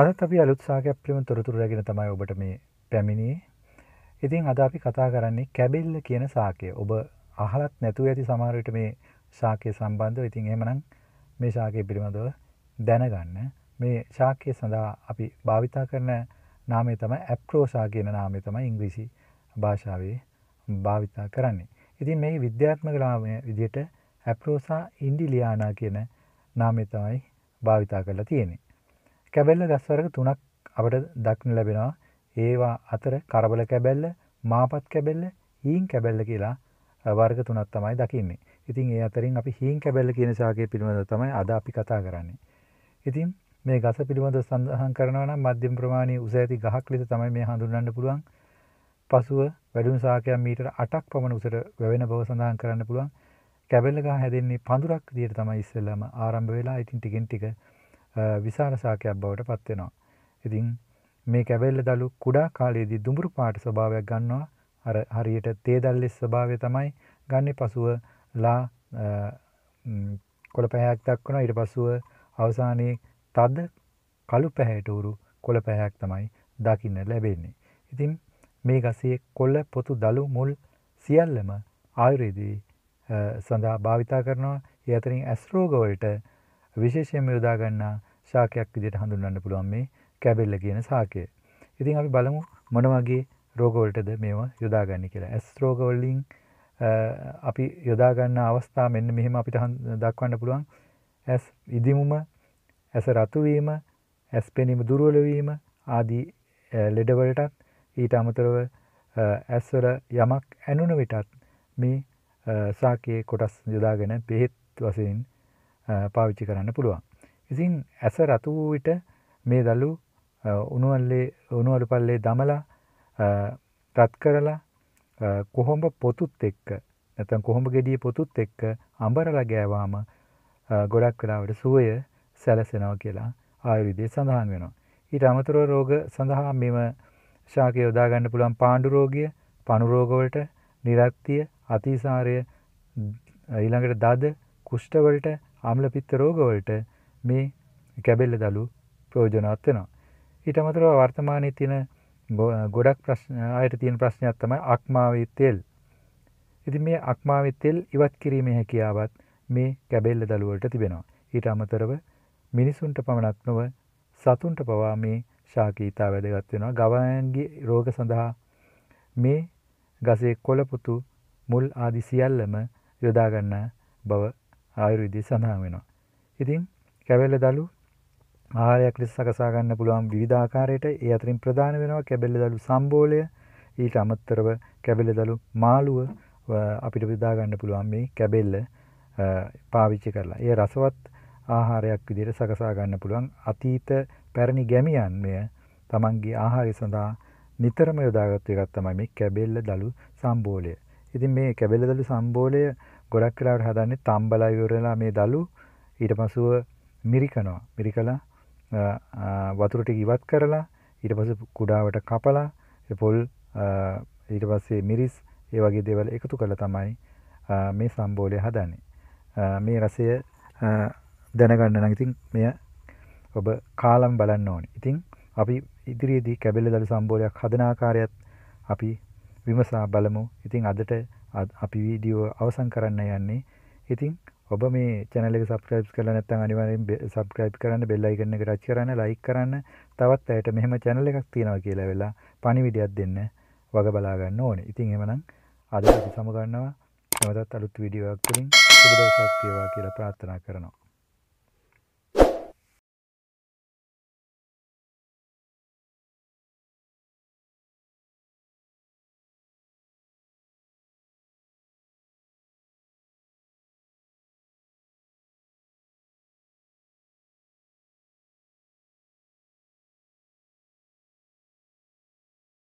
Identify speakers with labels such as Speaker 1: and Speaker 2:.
Speaker 1: අදත් අපි අලුත්සාහයක් පිළිම තොරතුරු රැගෙන තමයි ඔබට මේ පැමිණියේ. ඉතින් අද අපි කතා කරන්නේ කැබිල්ල කියන සාකය. ඔබ අහලත් නැතුව ඇති සමහර විට මේ ශාකය සම්බන්ධව. ඉතින් එහෙමනම් මේ ශාකය පිළිබඳව දැනගන්න. මේ ශාකය සඳහා අපි භාවිතා කරන නාමය තමයි ඇප්‍රෝසා කියන නාමය තමයි ඉංග්‍රීසි භාෂාවේ භාවිතා කරන්නේ. ඉතින් මේ විද්‍යාත්මක නාමය විදිහට ඇප්‍රෝසා ඉන්ඩිලියානා කියන නාමය තමයි භාවිතා කරලා තියෙන්නේ. කැබැල්ල ගස්වර්ග තුනක් අපට දක්න ලැබෙනවා ඒවා අතර කරබල කැබැල්ල මාපත් කැබැල්ල හීන් කැබැල්ල කියලා වර්ග තුනත් තමයි දකින්නේ ඉතින් ඒ අතරින් අපි හීන් කැබැල්ල කියන සාකය පිළිබඳ තමයි අද අපි කතා කරන්නේ. ඉතින් මේ ගස පිළිබඳ සඳහන් කරනවා නම් මධ්‍යම ප්‍රමාණයේ උස ඇති ගහක් ලෙස තමයි මේ හඳුන්වන්න පුළුවන්. පසුව වැඩුණු සාකයක් මීටර 8ක් පමණ උසට වැවෙන බව සඳහන් කරන්න පුළුවන්. කැබැල්ල ගහ හැදෙන්නේ පඳුරක් විදියට තමයි ඉස්සෙල්ලාම ආරම්භ වෙලා. ඉතින් ටිකෙන් ටික විසාන ශාකයක් බවට පත් වෙනවා. ඉතින් මේ කැබෙල්ල දළු කුඩා කාලයේදී දුඹුරු පාට ස්වභාවයක් ගන්නවා. අර හරියට තේ දැල්ලේ ස්වභාවය තමයි ගන්නෙ. පසුව ලා කොළ පැහැයක් දක්වනවා. ඊට පසුව අවසානයේ තද කළු පැහැයට උරු කොළ පැහැයක් තමයි දකින්න ලැබෙන්නේ. ඉතින් මේ ගසේ කොළ පොතු දළු මුල් සියල්ලම ආයුර්වේදී සඳහා භාවිතා කරනවා. ඒ අතරින් ඇස් රෝග වලට විශේෂයෙන්ම යොදා ගන්නා ශාකයක් විදිහට හඳුන්වන්න පුළුවන් මේ කැබෙල්ල කියන ශාකය. ඉතින් අපි බලමු මොන වගේ රෝගවලටද මේවා යොදාගන්නේ කියලා. ඇස් රෝගවලින් අපි යොදාගන්න අවස්ථා මෙන්න මෙහෙම අපිට දක්වන්න පුළුවන්. ඇස් ඉදිමුම, ඇස රතු වීම, ඇස් පෙනීම දුර්වල වීම ආදී ලෙඩවලටත් ඊට අමතරව ඇස්වල යමක් ඇනුන විටත් මේ සාකයේ කොටස් යොදාගෙන බෙහෙත් වශයෙන් පාවිච්චි කරන්න පුළුවන්. ඉතින් ඇස රතු වූ විට මේ දළු උණුවල්ලේ උණුවලු පල්ලේ දමලා රත් කරලා කොහොඹ පොතුත් එක්ක නැත්නම් කොහොඹ ගෙඩිය පොතුත් එක්ක අඹරලා ගෑවාම ගොඩක් වෙලාවට සුවය සැලසෙනවා කියලා ආයුර්වේදයේ සඳහන් වෙනවා. ඊට අමතරව රෝග සඳහා මෙම ශාකය යොදා ගන්න පුළුවන් පාණ්ඩු රෝගය, පණු රෝගවලට, නිරක්තිය, අතිසාරය, ඊළඟට දද, කුෂ්ඨ වලට, ආම්ල පිත්ත රෝගවලට මේ කැබෙල්ල දළු ප්‍රයෝජනවත් වෙනවා. ඊට අමතරව වර්තමානයේ තියෙන ගොඩක් ප්‍රශ්න ආයත තියෙන ප්‍රශ්නයක් තමයි අක්මාවේ තෙල්. ඉතින් මේ අක්මාවේ තෙල් ඉවත් කිරීමේ හැකියාවත් මේ කැබෙල්ල දළු වලට තිබෙනවා. ඊට අමතරව මිනිසුන්ට පමණක් නොව සතුන්ට පවා මේ ශාකීතා වැදගත් වෙනවා. ගවයන්ගේ රෝග සඳහා මේ ගසේ කොළපුතු මුල් ආදි සියල්ලම යොදා ගන්න බව ආයුර්වේදයේ සඳහන් වෙනවා. ඉතින් කැබෙල්ල දළු ආහාරයක් ලෙස සකසා ගන්න පුළුවන් විවිධ ආකාරයට ඒ අතරින් ප්‍රධාන වෙනවා කැබෙල්ල දළු සම්බෝලය ඊට අමතරව කැබෙල්ල දළු මාළුව අපිට බෙදා ගන්න පුළුවන් මේ කැබෙල්ල පාවිච්චි කරලා. ඒ රසවත් ආහාරයක් විදිහට සකසා ගන්න පුළුවන් අතීත පැරණි ගැමියන් මෙය තමන්ගේ ආහාරය සඳහා නිතරම යොදාගත් එකක් තමයි මේ කැබෙල්ල දළු සම්බෝලය. ඉතින් මේ කැබෙල්ල දළු සම්බෝලය ගොඩක් වෙලාවට හදන්නේ තම්බලා ඉවරලා මේ දළු ඊට පස්ව මිරිකනවා මිරිකලා වතුරට ඉවත් කරලා ඊට පස කුඩාවට කපලා පොල් ඊට පස්සේ මිරිස් ඒ වගේ දේවල් එකතු කළ තමයි මේ සම්බෝලය හදන්නේ මේ රසය දැනගන්න නම් ඉතින් මෙය ඔබ කාලම් බලන්න ඕනේ. ඉතින් අපි ඉදිරියේදී කැබෙල්ල දළු සම්බෝලයක් හදන ආකාරයත් අපි විමසා බලමු. ඉතින් අදට අපි වීඩියෝ අවසන් කරන්න යන්නේ. ඉතින් ඔබ මේ channel එක subscribe කරලා නැත්නම් අනිවාර්යෙන් subscribe කරන්න bell icon එක touch කරන්න like කරන්න තවත් ඇයට මෙහෙම channel එකක් තියෙනවා කියලා වෙලා පණිවිඩයක් දෙන්න වග බලා ගන්න ඕනේ. ඉතින් එහෙමනම් අද අපි සමු ගන්නවා. නැවතත් අලුත් වීඩියෝවක් තුලින් සුබ දවසක් වේවා කියලා ප්‍රාර්ථනා කරනවා.